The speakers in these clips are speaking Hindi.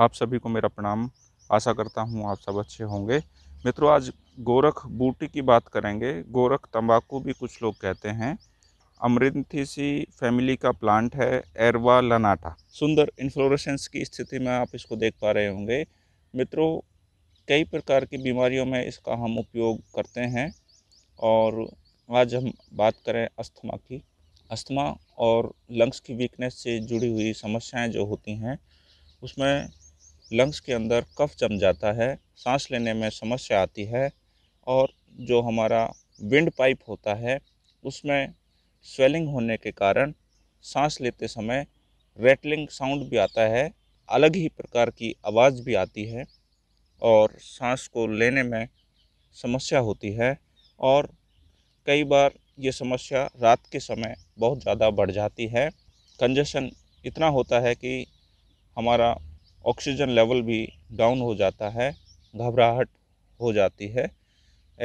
आप सभी को मेरा प्रणाम आशा करता हूँ आप सब अच्छे होंगे मित्रों आज गोरख बूटी की बात करेंगे गोरख तंबाकू भी कुछ लोग कहते हैं अमृतथीसी फैमिली का प्लांट है एरवा लनाटा सुंदर इन्फ्लोरेसेंस की स्थिति में आप इसको देख पा रहे होंगे मित्रों कई प्रकार की बीमारियों में इसका हम उपयोग करते हैं और आज हम बात करें अस्थमा की अस्थमा और लंग्स की वीकनेस से जुड़ी हुई समस्याएं जो होती हैं उसमें लंग्स के अंदर कफ जम जाता है सांस लेने में समस्या आती है और जो हमारा विंड पाइप होता है उसमें स्वेलिंग होने के कारण सांस लेते समय रेटलिंग साउंड भी आता है अलग ही प्रकार की आवाज़ भी आती है और सांस को लेने में समस्या होती है और कई बार ये समस्या रात के समय बहुत ज़्यादा बढ़ जाती है कंजेशन इतना होता है कि हमारा ऑक्सीजन लेवल भी डाउन हो जाता है घबराहट हो जाती है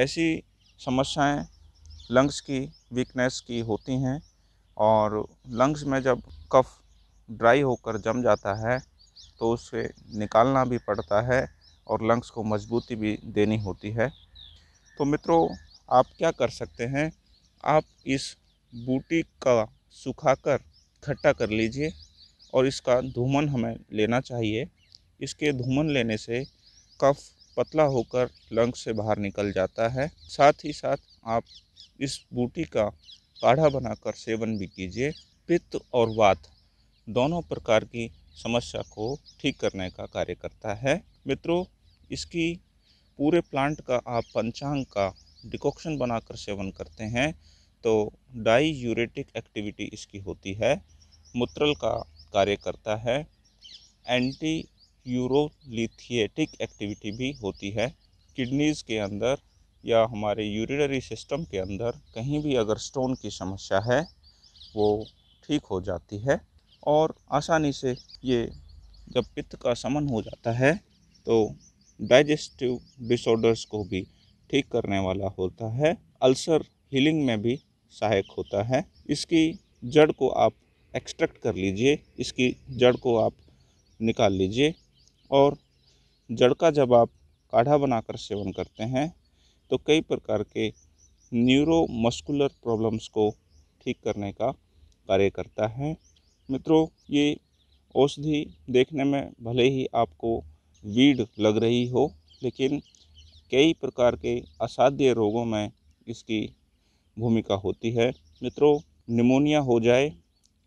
ऐसी समस्याएं लंग्स की वीकनेस की होती हैं और लंग्स में जब कफ ड्राई होकर जम जाता है तो उसे निकालना भी पड़ता है और लंग्स को मजबूती भी देनी होती है तो मित्रों आप क्या कर सकते हैं आप इस बूटी का सुखाकर इकट्ठा कर लीजिए और इसका धूमन हमें लेना चाहिए इसके धूमन लेने से कफ पतला होकर लंग से बाहर निकल जाता है साथ ही साथ आप इस बूटी का काढ़ा बनाकर सेवन भी कीजिए पित्त और वात दोनों प्रकार की समस्या को ठीक करने का कार्य करता है मित्रों इसकी पूरे प्लांट का आप पंचांग का डिकॉक्शन बनाकर सेवन करते हैं तो डाई यूरेटिक एक्टिविटी इसकी होती है मूत्रल का कार्य करता है एंटी यूरोलिथिएटिक एक्टिविटी भी होती है किडनीज़ के अंदर या हमारे यूरिनरी सिस्टम के अंदर कहीं भी अगर स्टोन की समस्या है वो ठीक हो जाती है और आसानी से ये जब पित्त का समन हो जाता है तो डाइजेस्टिव डिसऑर्डर्स को भी ठीक करने वाला होता है अल्सर हीलिंग में भी सहायक होता है इसकी जड़ को आप एक्सट्रैक्ट कर लीजिए इसकी जड़ को आप निकाल लीजिए और जड़ का जब आप काढ़ा बनाकर सेवन करते हैं तो कई प्रकार के न्यूरोमस्कुलर प्रॉब्लम्स को ठीक करने का कार्य करता है मित्रों ये औषधि देखने में भले ही आपको वीड लग रही हो लेकिन कई प्रकार के असाध्य रोगों में इसकी भूमिका होती है मित्रों निमोनिया हो जाए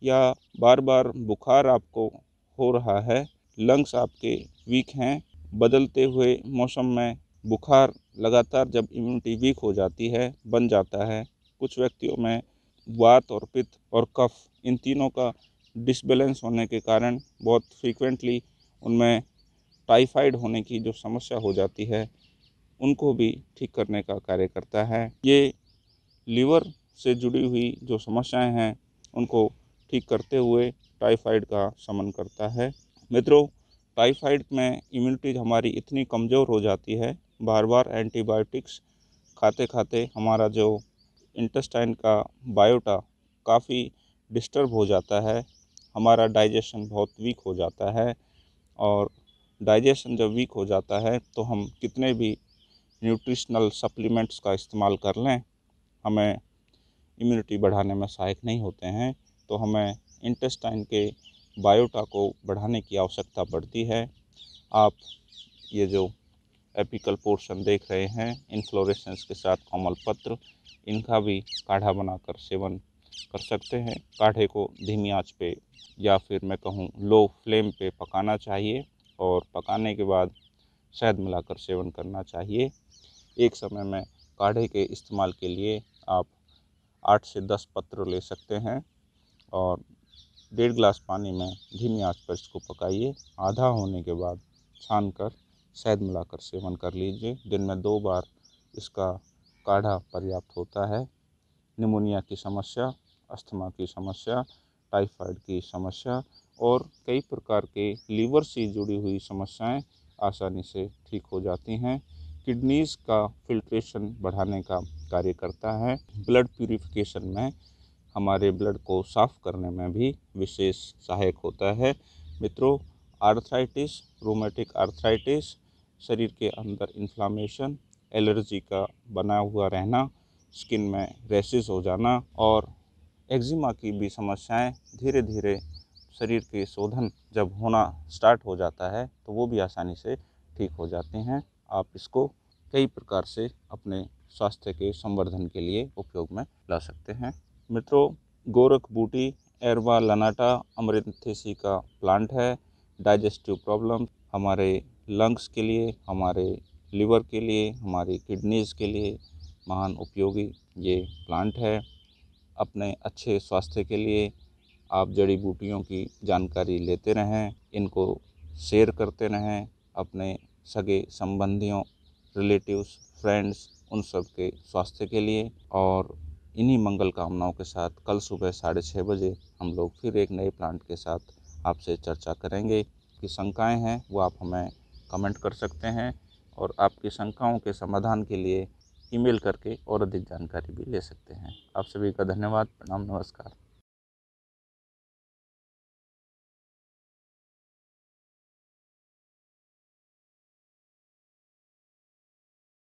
या बार बार बुखार आपको हो रहा है लंग्स आपके वीक हैं बदलते हुए मौसम में बुखार लगातार जब इम्यूनिटी वीक हो जाती है बन जाता है कुछ व्यक्तियों में वात और पित्त और कफ इन तीनों का डिसबैलेंस होने के कारण बहुत फ्रीक्वेंटली उनमें टाइफाइड होने की जो समस्या हो जाती है उनको भी ठीक करने का कार्य करता है ये लीवर से जुड़ी हुई जो समस्याएं हैं उनको ठीक करते हुए टाइफाइड का शमन करता है मित्रों टाइफाइड में इम्यूनिटी हमारी इतनी कमज़ोर हो जाती है बार बार एंटीबायोटिक्स खाते खाते हमारा जो इंटेस्टाइन का बायोटा काफ़ी डिस्टर्ब हो जाता है हमारा डाइजेशन बहुत वीक हो जाता है और डाइजेशन जब वीक हो जाता है तो हम कितने भी न्यूट्रिशनल सप्लीमेंट्स का इस्तेमाल कर लें हमें इम्यूनिटी बढ़ाने में सहायक नहीं होते हैं तो हमें इंटेस्टाइन के बायोटा को बढ़ाने की आवश्यकता पड़ती है आप ये जो एपिकल पोर्शन देख रहे हैं इन्फ्लोरेसेंस के साथ कोमल पत्र इनका भी काढ़ा बनाकर सेवन कर सकते हैं काढ़े को धीमी आंच पे या फिर मैं कहूँ लो फ्लेम पे पकाना चाहिए और पकाने के बाद शहद मिलाकर सेवन करना चाहिए एक समय में काढ़े के इस्तेमाल के लिए आप आठ से दस पत्र ले सकते हैं और डेढ़ गिलास पानी में धीमी आंच पर इसको पकाइए आधा होने के बाद छान कर शहद मिलाकर सेवन कर लीजिए दिन में दो बार इसका काढ़ा पर्याप्त होता है निमोनिया की समस्या अस्थमा की समस्या टाइफाइड की समस्या और कई प्रकार के लीवर से जुड़ी हुई समस्याएं आसानी से ठीक हो जाती हैं किडनीज का फिल्ट्रेशन बढ़ाने का कार्य करता है ब्लड प्यूरिफिकेशन में हमारे ब्लड को साफ़ करने में भी विशेष सहायक होता है मित्रों आर्थराइटिस रोमेटिक आर्थराइटिस शरीर के अंदर इन्फ्लामेशन एलर्जी का बना हुआ रहना स्किन में रेसिस हो जाना और एक्जिमा की भी समस्याएं धीरे धीरे शरीर के शोधन जब होना स्टार्ट हो जाता है तो वो भी आसानी से ठीक हो जाते हैं आप इसको कई प्रकार से अपने स्वास्थ्य के संवर्धन के लिए उपयोग में ला सकते हैं मित्रों गोरख बूटी एरवा लनाटा अमृतथेसी का प्लांट है डाइजेस्टिव प्रॉब्लम हमारे लंग्स के लिए हमारे लिवर के लिए हमारी किडनीज़ के लिए महान उपयोगी ये प्लांट है अपने अच्छे स्वास्थ्य के लिए आप जड़ी बूटियों की जानकारी लेते रहें इनको शेयर करते रहें अपने सगे संबंधियों रिलेटिव्स फ्रेंड्स उन सब के स्वास्थ्य के लिए और इन्हीं मंगल कामनाओं के साथ कल सुबह साढ़े छः बजे हम लोग फिर एक नए प्लांट के साथ आपसे चर्चा करेंगे की शंकाएँ हैं वो आप हमें कमेंट कर सकते हैं और आपकी शंकाओं के समाधान के लिए ईमेल करके और अधिक जानकारी भी ले सकते हैं आप सभी का धन्यवाद प्रणाम नमस्कार